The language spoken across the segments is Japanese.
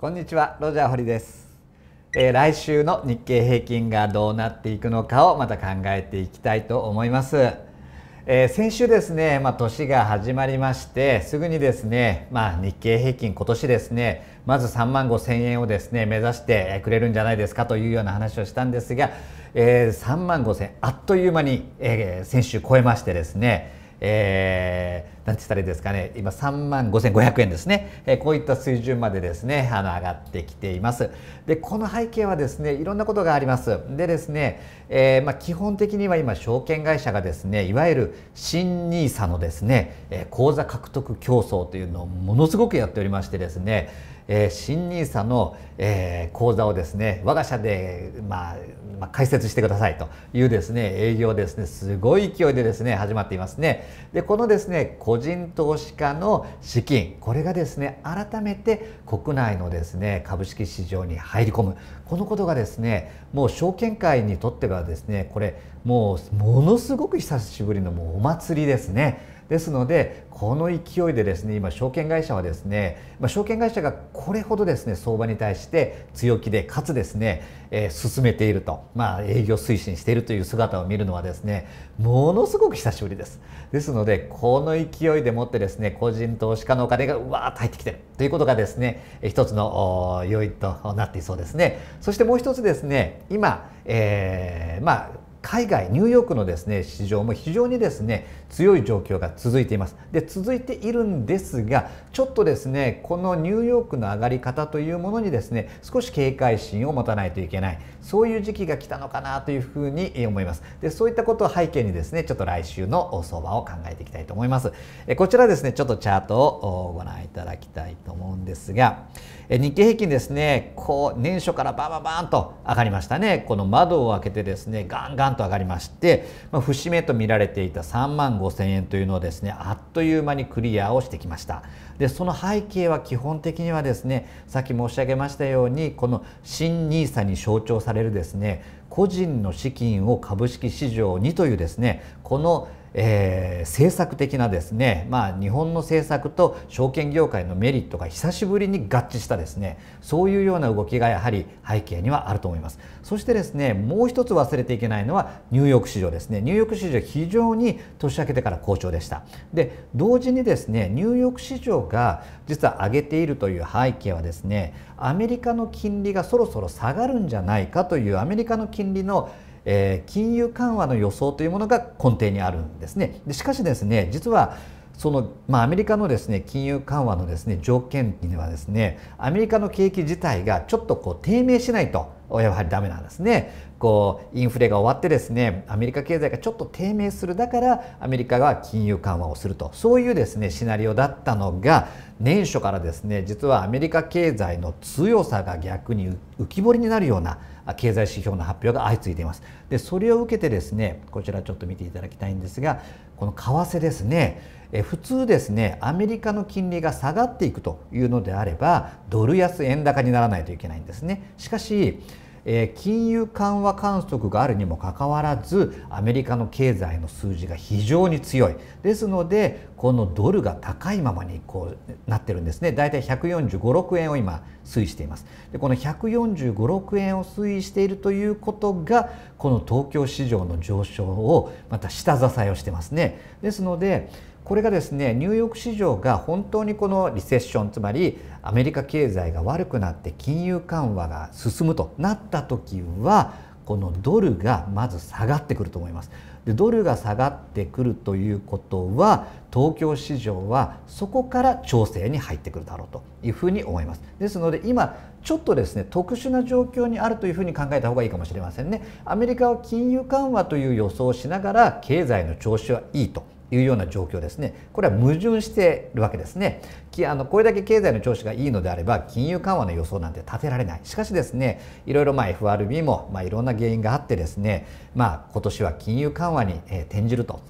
こんにちはロジャー堀です、えー、来週の日経平均がどうなっていくのかをまた考えていきたいと思います、えー、先週ですね、まあ、年が始まりましてすぐにですね、まあ、日経平均今年ですねまず3万5千円をですね目指してくれるんじゃないですかというような話をしたんですが、えー、3万5千あっという間に、えー、先週超えましてですねえー、て言ったらいいですかね、今3万5500円ですね、えー、こういった水準までですね、あの上がってきています。で、この背景はですね、いろんなことがあります。でですね、えー、まあ基本的には今証券会社がですね、いわゆる新 nisa のですね、えー、口座獲得競争というのをものすごくやっておりましてですね、えー、新 NISA の、えー、口座をですね我が社で、まあ、まあ、開設してくださいというですね営業ですねすごい勢いでですね始まっていますね。でこのですね個人投資家の資金これがですね改めて国内のですね株式市場に入り込むこのことがですねもう証券界にとってはですねこれもうものすごく久しぶりのもうお祭りですね。ですのでこの勢いでですね今証券会社はですね、まあ、証券会社がこれほどですね相場に対して強気でかつですね、えー、進めていると、まあ、営業推進しているという姿を見るのはですねものすごく久しぶりですですのでこの勢いでもってですね個人投資家のお金がうわーっと入ってきてるということがですね一つの要因となっていそうですねそしてもう一つですね今、えー、まあ海外ニューヨークのですね市場も非常にですね強い状況が続いていますで続いているんですがちょっとですねこのニューヨークの上がり方というものにですね少し警戒心を持たないといけないそういう時期が来たのかなというふうに思いますでそういったことを背景にですねちょっと来週の相場を考えていきたいと思いますこちらですねちょっとチャートをご覧いただきたいと思うんですが日経平均ですねこう年初からバンバンバンと上がりましたねこの窓を開けてですねガンガンと上がりまして、まあ、節目と見られていた3万5千円というのをですねあっという間にクリアをしてきましたでその背景は基本的にはですねさっき申し上げましたようにこの新 nisa に象徴されるですね個人の資金を株式市場にというですねこのえー、政策的なですね、まあ、日本の政策と証券業界のメリットが久しぶりに合致したですねそういうような動きがやはり背景にはあると思いますそしてですねもう一つ忘れていけないのはニューヨーク市場ですねニューヨーク市場非常に年明けてから好調でしたで同時にですねニューヨーク市場が実は上げているという背景はですねアメリカの金利がそろそろ下がるんじゃないかというアメリカの金利のえー、金融緩和の予想というものが根底にあるんですね。でしかしですね実はそのまあ、アメリカのですね金融緩和のですね条件にはですねアメリカの景気自体がちょっとこう低迷しないとやはりダメなんですねこうインフレが終わってですねアメリカ経済がちょっと低迷するだからアメリカが金融緩和をするとそういうですねシナリオだったのが年初からですね実はアメリカ経済の強さが逆に浮き彫りになるような経済指標の発表が相次いでいますでそれを受けてですねこちらちょっと見ていただきたいんですがこの為替ですねえ普通ですねアメリカの金利が下がっていくというのであればドル安円高にならないといけないんですねしかしえ金融緩和観測があるにもかかわらずアメリカの経済の数字が非常に強いですのでこのドルが高いままにこうなってるんですねだいたい1456円を今推移していますでこの1456円を推移しているということがこの東京市場の上昇をまた下支えをしてますねですのでこれがですねニューヨーク市場が本当にこのリセッションつまりアメリカ経済が悪くなって金融緩和が進むとなった時はこのドルがまず下がってくると思いますでドルが下がってくるということは東京市場はそこから調整に入ってくるだろうというふうに思いますですので今ちょっとですね特殊な状況にあるというふうに考えた方がいいかもしれませんねアメリカは金融緩和という予想をしながら経済の調子はいいというような状況ですねこれは矛盾しているわけですねあのこれだけ経済の調子がいいのであれば金融緩和の予想なんて立てられないしかしですねいろいろまあ FRB もまあいろんな原因があってですねまあ今年は金融緩和に転じると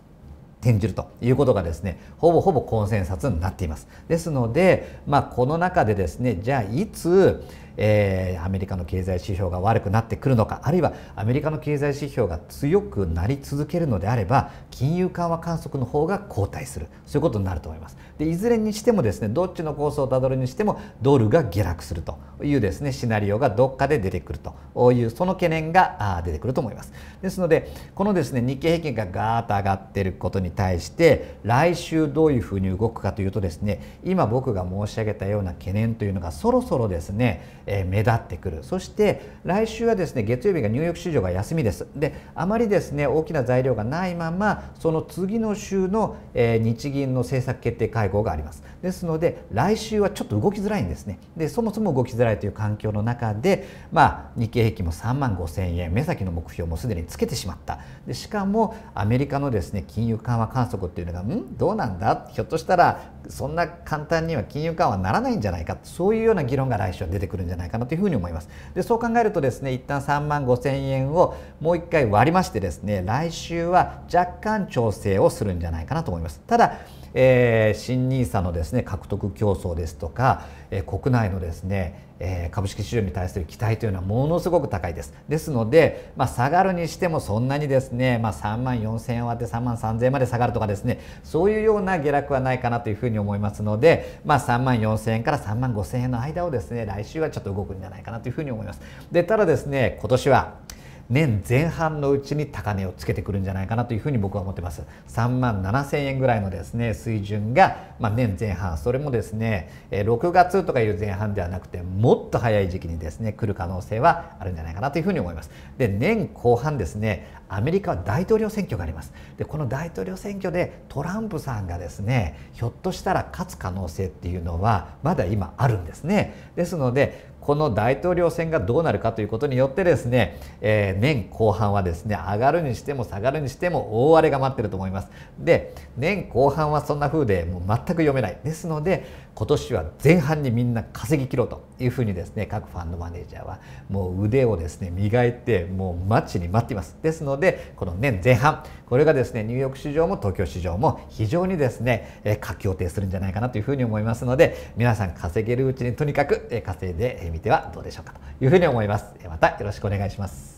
転じるということがですねほぼほぼコンセンサスになっていますですのでまあこの中でですねじゃあいつえー、アメリカの経済指標が悪くなってくるのかあるいはアメリカの経済指標が強くなり続けるのであれば金融緩和観測の方が後退するそういうことになると思いますでいずれにしてもですねどっちのコースをたどるにしてもドルが下落するというですねシナリオがどっかで出てくるというその懸念が出てくると思いますですのでこのですね日経平均がガーッと上がっていることに対して来週どういうふうに動くかというとですね今僕が申し上げたような懸念というのがそろそろですねえ目立ってくるそして来週はですね月曜日がニューヨーク市場が休みですであまりですね大きな材料がないままその次の週の、え日銀の政策決定会合がありますですので来週はちょっと動きづらいんですねでそもそも動きづらいという環境の中で、まあ、日経平均も3万5000円目先の目標もすでにつけてしまったでしかもアメリカのですね金融緩和観測っていうのがんどうなんだひょっとしたらそんな簡単には金融緩和ならないんじゃないかそういうような議論が来週は出てくるんじゃないかないかなというふに思います。でそう考えるとですね一旦3万5000円をもう一回割りましてですね来週は若干調整をするんじゃないかなと思います。ただえー、新 NISA のですね獲得競争ですとか、えー、国内のですね、えー、株式市場に対する期待というのはものすごく高いです。ですので、まあ、下がるにしてもそんなにですね、まあ、3万4000円割って3万3000円まで下がるとかですねそういうような下落はないかなというふうに思いますので、まあ、3万4000円から3万5000円の間をですね来週はちょっと動くんじゃないかなというふうに思います。でただですね今年は年前半のうちに高値をつけてくるんじゃないかなというふうに僕は思ってます3万7千円ぐらいのですね水準が、まあ、年前半それもですね6月とかいう前半ではなくてもっと早い時期にですね来る可能性はあるんじゃないかなというふうに思いますで年後半ですねアメリカは大統領選挙がありますでこの大統領選挙でトランプさんがですねひょっとしたら勝つ可能性っていうのはまだ今あるんですねですのでこの大統領選がどうなるかということによってですね、えー、年後半はですね上がるにしても下がるにしても大荒れが待ってると思いますで年後半はそんな風でもう全く読めないですので今年は前半にみんな稼ぎ切ろうというふうにですね各ファンドマネージャーはもう腕をですね磨いてもう待ちに待っていますですのでこの年前半これがですねニューヨーク市場も東京市場も非常にですね活況呈するんじゃないかなというふうに思いますので皆さん稼げるうちにとにかく稼いでみてはどうでしょうかというふうに思いますまたよろしくお願いします